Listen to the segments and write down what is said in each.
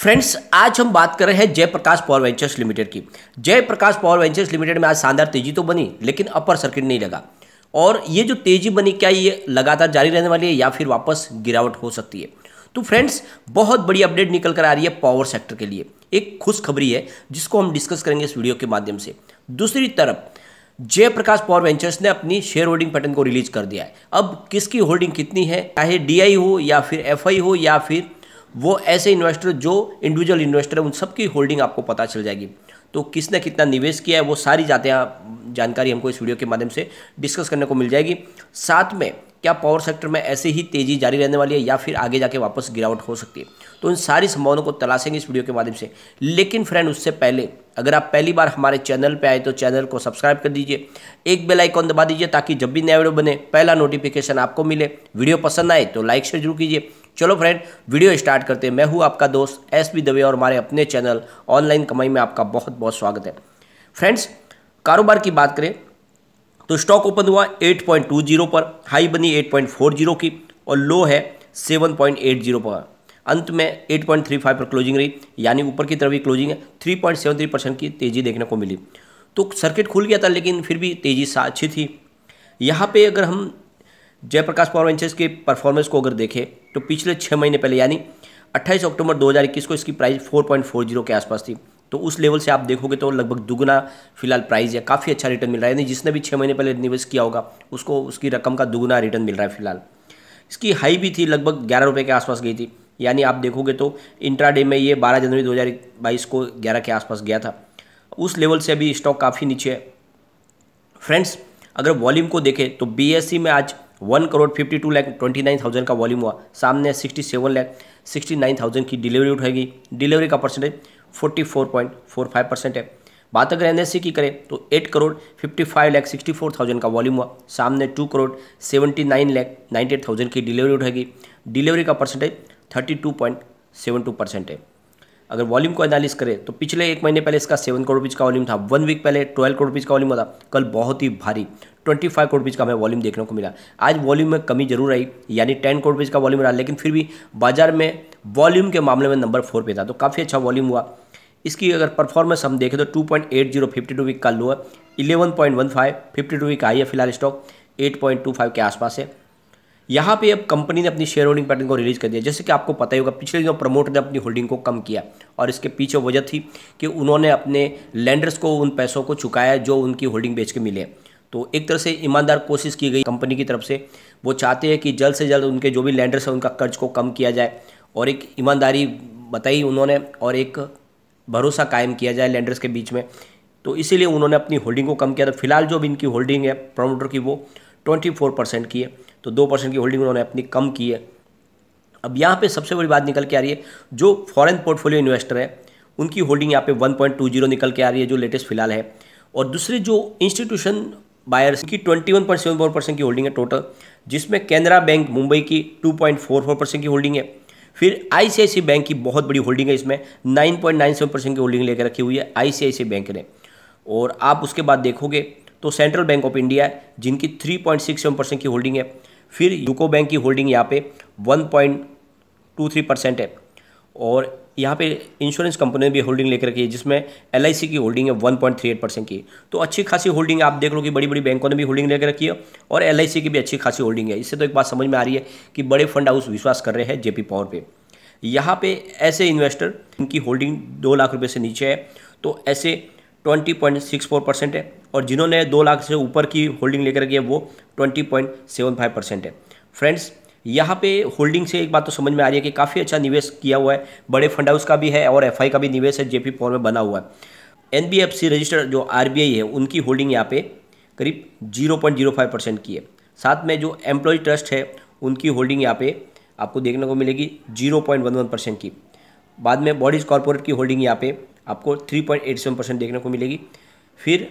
friends आज हम बात कर रहे हैं जयप्रकाश पावर वेंचर्स लिमिटेड की जयप्रकाश पावर वेंचर्स लिमिटेड में आज शानदार तेजी तो बनी लेकिन अपर सर्किट नहीं लगा और ये जो तेजी बनी क्या ये लगातार जारी रहने वाली है या फिर वापस गिरावट हो सकती है तो फ्रेंड्स बहुत बड़ी अपडेट निकल कर आ रही है पावर सेक्टर के लिए एक खुशखबरी है जिसको हम डिस्कस करेंगे इस वीडियो के माध्यम से दूसरी तरफ जयप्रकाश पावर वेंचर्स ने अपनी शेयर होल्डिंग पैटर्न को रिलीज कर दिया है अब किसकी होल्डिंग कितनी है चाहे डीआई हो या फिर एफआई हो या फिर वो ऐसे इन्वेस्टर जो इंडिविजुअल इन्वेस्टर है उन सबकी होल्डिंग आपको पता चल जाएगी तो किसने कितना निवेश किया है वो सारी जाते हैं जानकारी हमको इस वीडियो के माध्यम से डिस्कस करने को मिल जाएगी साथ में क्या पावर सेक्टर में ऐसे ही तेजी जारी रहने वाली है या फिर आगे जाके वापस गिरावट हो सकती है तो इन सारी संभावनाओं को तलाशेंगे इस वीडियो के माध्यम से लेकिन फ्रेंड उससे पहले अगर आप पहली बार हमारे चैनल पर आए तो चैनल को सब्सक्राइब कर दीजिए एक बेल आइकॉन दबा दीजिए ताकि जब भी नया वीडियो बने पहला नोटिफिकेशन आपको मिले वीडियो पसंद आए तो लाइक शेयर जरूर कीजिए चलो फ्रेंड वीडियो स्टार्ट करते हैं मैं हूँ आपका दोस्त एस बी दवे और हमारे अपने चैनल ऑनलाइन कमाई में आपका बहुत बहुत स्वागत है फ्रेंड्स कारोबार की बात करें तो स्टॉक ओपन हुआ 8.20 पर हाई बनी 8.40 की और लो है 7.80 पर अंत में 8.35 पर क्लोजिंग रही यानी ऊपर की तरफ ही क्लोजिंग है 3.73 परसेंट की तेज़ी देखने को मिली तो सर्किट खुल गया था लेकिन फिर भी तेज़ी अच्छी थी यहाँ पे अगर हम जयप्रकाश पावर वेंचर्स के परफॉर्मेंस को अगर देखें तो पिछले छः महीने पहले यानी 28 अक्टूबर 2021 को इसकी प्राइस 4.40 के आसपास थी तो उस लेवल से आप देखोगे तो लगभग दुगना फिलहाल प्राइस है काफ़ी अच्छा रिटर्न मिल रहा है यानी जिसने भी छः महीने पहले निवेश किया होगा उसको उसकी रकम का दुगना रिटर्न मिल रहा है फिलहाल इसकी हाई भी थी लगभग ग्यारह रुपये के आसपास गई थी यानी आप देखोगे तो इंट्रा में ये बारह जनवरी दो को ग्यारह के आसपास गया था उस लेवल से अभी स्टॉक काफ़ी नीचे है फ्रेंड्स अगर वॉल्यूम को देखें तो बी e में आज one crore fifty two lakh twenty nine thousand का वॉल्यूम हुआ सामने सिक्सटी सेवन लैख सिक्सटी नाइन थाउजेंड की डिलीवरी उठाएगी डिलीवरी का percentage forty four point four five percent है बात अगर एन e की करें तो eight crore fifty five lakh sixty four thousand का वॉल्यूम हुआ सामने two crore seventy nine lakh ninety eight thousand की डिलीवरी उठाएगी डिलीवरी का percentage thirty two point seven two percent है अगर वॉल्यूम को एनालिस करें तो पिछले एक महीने पहले इसका सेवन करोड़ रुपीज़ का वॉल्यूम था वन वीक पहले ट्वेल्व करोड़ रुपीज़ का वॉल्यूम था कल बहुत ही भारी ट्वेंटी फाइव करोड़ रुपीज़ का हमें वॉल्यूम देखने को मिला आज वॉल्यूम में कमी जरूर आई यानी टेन करोड़ रुपीज़ का वॉल्यूम रहा लेकिन फिर भी बाजार में वॉल्यूम के मामले में नंबर फोर पे था तो काफ़ी अच्छा वॉल्यूम हुआ इसकी अगर परफॉर्मेंस हम देखें तो two point eight zero fifty two week low लो है eleven point one five fifty two week आई है फिलहाल stock eight point two five के आसपास है यहाँ पे अब कंपनी ने अपनी शेयर होल्डिंग पैटर्न को रिलीज कर दिया जैसे कि आपको पता ही होगा पिछले दिनों प्रमोटर ने अपनी होल्डिंग को कम किया और इसके पीछे वजह थी कि उन्होंने अपने लैंडर्स को उन पैसों को चुकाया जो उनकी होल्डिंग बेच के मिले तो एक तरह से ईमानदार कोशिश की गई कंपनी की तरफ से वो चाहते हैं कि जल्द से जल्द उनके जो भी लैंडर्स हैं उनका कर्ज को कम किया जाए और एक ईमानदारी बताई उन्होंने और एक भरोसा कायम किया जाए लैंडर्स के बीच में तो इसीलिए उन्होंने अपनी होल्डिंग को कम किया तो फिलहाल जो भी इनकी होल्डिंग है प्रोमोटर की वो ट्वेंटी फोर परसेंट की है तो दो परसेंट की होल्डिंग उन्होंने अपनी कम की है अब यहाँ पे सबसे बड़ी बात निकल के आ रही है जो फॉरेन पोर्टफोलियो इन्वेस्टर है उनकी होल्डिंग यहाँ पे 1.20 निकल के आ रही है जो लेटेस्ट फिलहाल है और दूसरे जो इंस्टीट्यूशन बायर्स की 21.74 परसेंट की होल्डिंग है टोटल जिसमें कैनरा बैंक मुंबई की 2.44 परसेंट की होल्डिंग है फिर आई बैंक की बहुत बड़ी होल्डिंग है इसमें नाइन परसेंट की होल्डिंग लेकर रखी हुई है आई बैंक ने और आप उसके बाद देखोगे तो सेंट्रल बैंक ऑफ इंडिया जिनकी सेवन परसेंट की होल्डिंग है फिर यूको बैंक की होल्डिंग यहाँ पे 1.23 परसेंट है और यहाँ पे इंश्योरेंस कंपनी ने भी होल्डिंग लेकर रखी है जिसमें एल की होल्डिंग है 1.38 परसेंट की तो अच्छी खासी होल्डिंग आप देख लो कि बड़ी बड़ी बैंकों ने भी होल्डिंग लेकर रखी है और एल की भी अच्छी खासी होल्डिंग है इससे तो एक बात समझ में आ रही है कि बड़े फंड हाउस विश्वास कर रहे हैं जेपी पावर पे यहाँ पे ऐसे इन्वेस्टर इनकी होल्डिंग दो लाख रुपये से नीचे है तो ऐसे twenty point six four percent है और जिन्होंने दो लाख से ऊपर की होल्डिंग लेकर के वो twenty point seven five percent है फ्रेंड्स यहाँ पे होल्डिंग से एक बात तो समझ में आ रही है कि काफ़ी अच्छा निवेश किया हुआ है बड़े फंड हाउस का भी है और एफ का भी निवेश है जेपी पॉल में बना हुआ है एन रजिस्टर जो आर है उनकी होल्डिंग यहाँ पे करीब zero point zero five percent की है साथ में जो एम्प्लॉय ट्रस्ट है उनकी होल्डिंग यहाँ पे आपको देखने को मिलेगी zero point one one percent की बाद में बॉडीज कॉरपोरेट की होल्डिंग यहाँ पे आपको three point eight seven percent देखने को मिलेगी फिर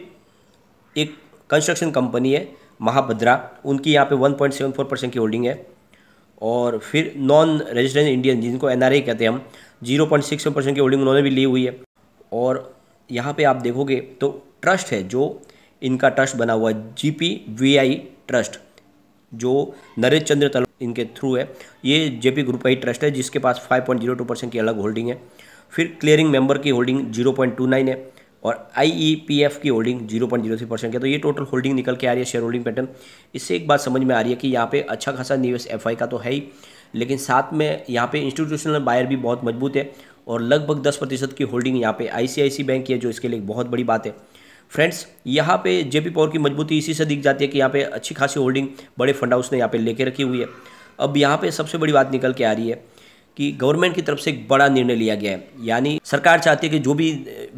एक कंस्ट्रक्शन कंपनी है महाभद्रा उनकी यहाँ पे one point seven four percent की होल्डिंग है और फिर नॉन रेजिडेंट इंडियन जिनको एन कहते हैं हम जीरो पॉइंट सिक्स परसेंट की होल्डिंग उन्होंने भी ली हुई है और यहाँ पे आप देखोगे तो ट्रस्ट है जो इनका ट्रस्ट बना हुआ है G P V I trust जो नरेश चंद्र तलवार इनके थ्रू है ये जेपी ग्रुप का ही ट्रस्ट है जिसके पास 5.02 परसेंट की अलग होल्डिंग है फिर क्लियरिंग मेंबर की होल्डिंग 0.29 है और आईईपीएफ e की होल्डिंग 0.03 परसेंट की है तो ये टोटल होल्डिंग निकल के आ रही है शेयर होल्डिंग पैटर्न इससे एक बात समझ में आ रही है कि यहाँ पे अच्छा खासा निवेश एफ का तो है ही लेकिन साथ में यहाँ पर इंस्टीट्यूशनल बायर भी बहुत मजबूत है और लगभग दस प्रतिशत की होल्डिंग यहाँ आई सी बैंक की है जो इसके लिए बहुत बड़ी बात है फ्रेंड्स यहाँ पे जेपी पावर की मजबूती इसी से दिख जाती है कि यहाँ पे अच्छी खासी होल्डिंग बड़े फंड हाउस ने यहाँ पे लेके रखी हुई है अब यहाँ पे सबसे बड़ी बात निकल के आ रही है कि गवर्नमेंट की तरफ से एक बड़ा निर्णय लिया गया है यानी सरकार चाहती है कि जो भी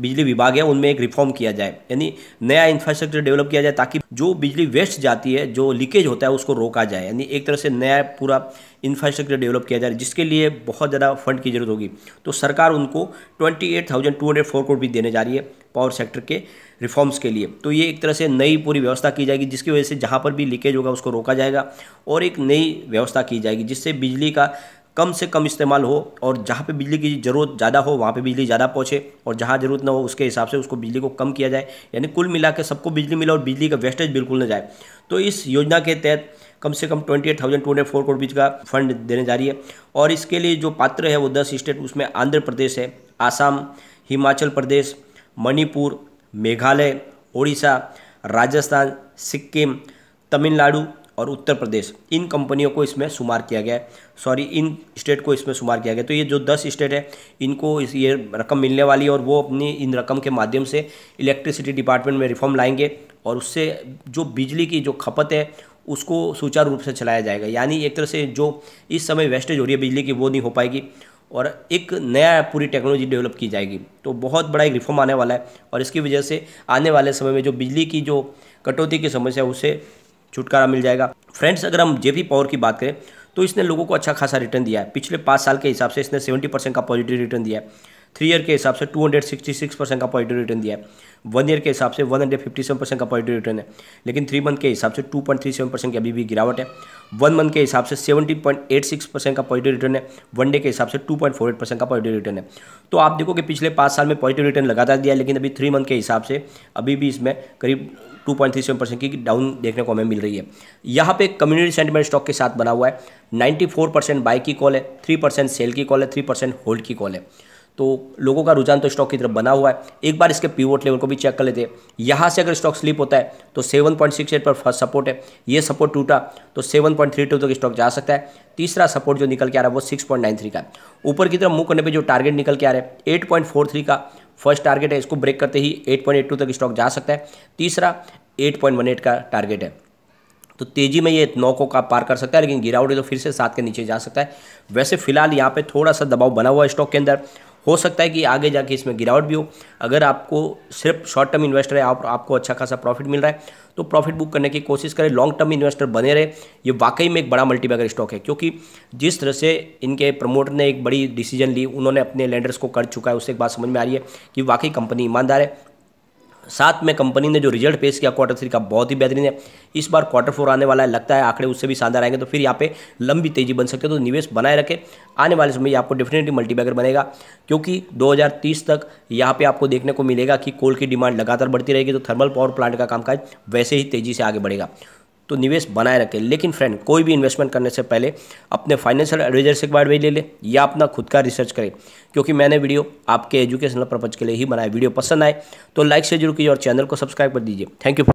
बिजली विभाग है उनमें एक रिफॉर्म किया जाए यानी नया इंफ्रास्ट्रक्चर डेवलप किया जाए ताकि जो बिजली वेस्ट जाती है जो लीकेज होता है उसको रोका जाए यानी एक तरह से नया पूरा इंफ्रास्ट्रक्चर डेवलप किया जाए जिसके लिए बहुत ज़्यादा फंड की जरूरत होगी तो सरकार उनको twenty eight thousand two hundred four crore भी देने जा रही है पावर सेक्टर के रिफॉर्म्स के लिए तो ये एक तरह से नई पूरी व्यवस्था की जाएगी जिसकी वजह से जहाँ पर भी लीकेज होगा उसको रोका जाएगा और एक नई व्यवस्था की जाएगी जिससे बिजली का कम से कम इस्तेमाल हो और जहाँ पे बिजली की ज़रूरत ज़्यादा हो वहाँ पे बिजली ज़्यादा पहुँचे और जहाँ ज़रूरत ना हो उसके हिसाब से उसको बिजली को कम किया जाए यानी कुल मिला के सबको बिजली मिले और बिजली का वेस्टेज बिल्कुल ना जाए तो इस योजना के तहत कम से कम twenty eight thousand two hundred four crore बीच का फंड देने जा रही है और इसके लिए जो पात्र है वो दस स्टेट उसमें आंध्र प्रदेश है आसाम हिमाचल प्रदेश मणिपुर मेघालय उड़ीसा राजस्थान सिक्किम तमिलनाडु और उत्तर प्रदेश इन कंपनियों को इसमें शुमार किया गया है सॉरी इन स्टेट को इसमें शुमार किया गया तो ये जो दस स्टेट है इनको इस ये रकम मिलने वाली है और वो अपनी इन रकम के माध्यम से इलेक्ट्रिसिटी डिपार्टमेंट में रिफॉर्म लाएंगे और उससे जो बिजली की जो खपत है उसको सुचारू रूप से चलाया जाएगा यानी एक तरह से जो इस समय वेस्टेज हो रही है बिजली की वो नहीं हो पाएगी और एक नया पूरी टेक्नोलॉजी डेवलप की जाएगी तो बहुत बड़ा एक रिफॉर्म आने वाला है और इसकी वजह से आने वाले समय में जो बिजली की जो कटौती की समस्या है उसे छुटकारा मिल जाएगा फ्रेंड्स अगर हम जेपी पावर की बात करें तो इसने लोगों को अच्छा खासा रिटर्न दिया है पिछले पाँच साल के हिसाब से इसने सेवेंटी परसेंट का पॉजिटिव रिटर्न दिया है थ्री ईयर के हिसाब से 266 परसेंट का पॉजिटिव रिटर्न दिया है वन ईयर के हिसाब से 157 परसेंट का पॉजिटिव रिटर्न है लेकिन थ्री मंथ के हिसाब से 2.37 परसेंट की अभी भी गिरावट है वन मंथ के हिसाब से 70.86 परसेंट का पॉजिटिव रिटर्न है वन डे के हिसाब से 2.48 परसेंट का पॉजिटिव रिटर्न है तो आप देखो कि पिछले पाँच साल में पॉजिटिव रिटर्न लगातार दिया लेकिन अभी थ्री मंथ के हिसाब से अभी भी इसमें करीब 2.37 परसेंट की डाउन देखने को हमें मिल रही है यहाँ पे कम्युनिटी सेंटीमेंट स्टॉक के साथ बना हुआ है 94 परसेंट बाई की कॉल है 3 परसेंट सेल की कॉल है 3 परसेंट होल्ड की कॉल है तो लोगों का रुझान तो स्टॉक की तरफ बना हुआ है एक बार इसके पीवोट लेवल को भी चेक कर लेते हैं यहाँ से अगर स्टॉक स्लिप होता है तो सेवन पर फर्स्ट सपोर्ट है ये सपोर्ट टूटा तो 7.32 तक स्टॉक जा सकता है तीसरा सपोर्ट जो निकल के आ रहा है वो सिक्स का ऊपर की तरफ मूव करने पर जो टारगेट निकल के आ रहा है एट का फर्स्ट टारगेट है इसको ब्रेक करते ही 8.82 तक स्टॉक जा सकता है तीसरा 8.18 का टारगेट है तो तेजी में ये नौ को का पार कर सकता है लेकिन गिरावट तो फिर से सात के नीचे जा सकता है वैसे फिलहाल यहाँ पे थोड़ा सा दबाव बना हुआ है स्टॉक के अंदर हो सकता है कि आगे जाके इसमें गिरावट भी हो अगर आपको सिर्फ शॉर्ट टर्म इन्वेस्टर है आप, आपको अच्छा खासा प्रॉफिट मिल रहा है तो प्रॉफिट बुक करने की कोशिश करें लॉन्ग टर्म इन्वेस्टर बने रहे ये वाकई में एक बड़ा मल्टीबैगर स्टॉक है क्योंकि जिस तरह से इनके प्रमोटर ने एक बड़ी डिसीजन ली उन्होंने अपने लैंडर्स को कर चुका है उससे एक बात समझ में आ रही है कि वाकई कंपनी ईमानदार है साथ में कंपनी ने जो रिजल्ट पेश किया क्वार्टर थ्री का बहुत ही बेहतरीन है इस बार क्वार्टर फोर आने वाला है लगता है आंकड़े उससे भी शानदार आएंगे तो फिर यहाँ पे लंबी तेजी बन सकते तो निवेश बनाए रखें आने वाले समय आपको डेफिनेटली मल्टीबैगर बनेगा क्योंकि 2030 तक यहाँ पे आपको देखने को मिलेगा कि कोल की डिमांड लगातार बढ़ती रहेगी तो थर्मल पावर प्लांट का कामकाज वैसे ही तेजी से आगे बढ़ेगा तो निवेश बनाए रखें लेकिन फ्रेंड कोई भी इन्वेस्टमेंट करने से पहले अपने फाइनेंशियल एडवाइजर से एक बार भी ले लें या अपना खुद का रिसर्च करें क्योंकि मैंने वीडियो आपके एजुकेशनल पर्पज़ के लिए ही बनाया वीडियो पसंद आए तो लाइक से जरूर कीजिए और चैनल को सब्सक्राइब कर दीजिए थैंक यू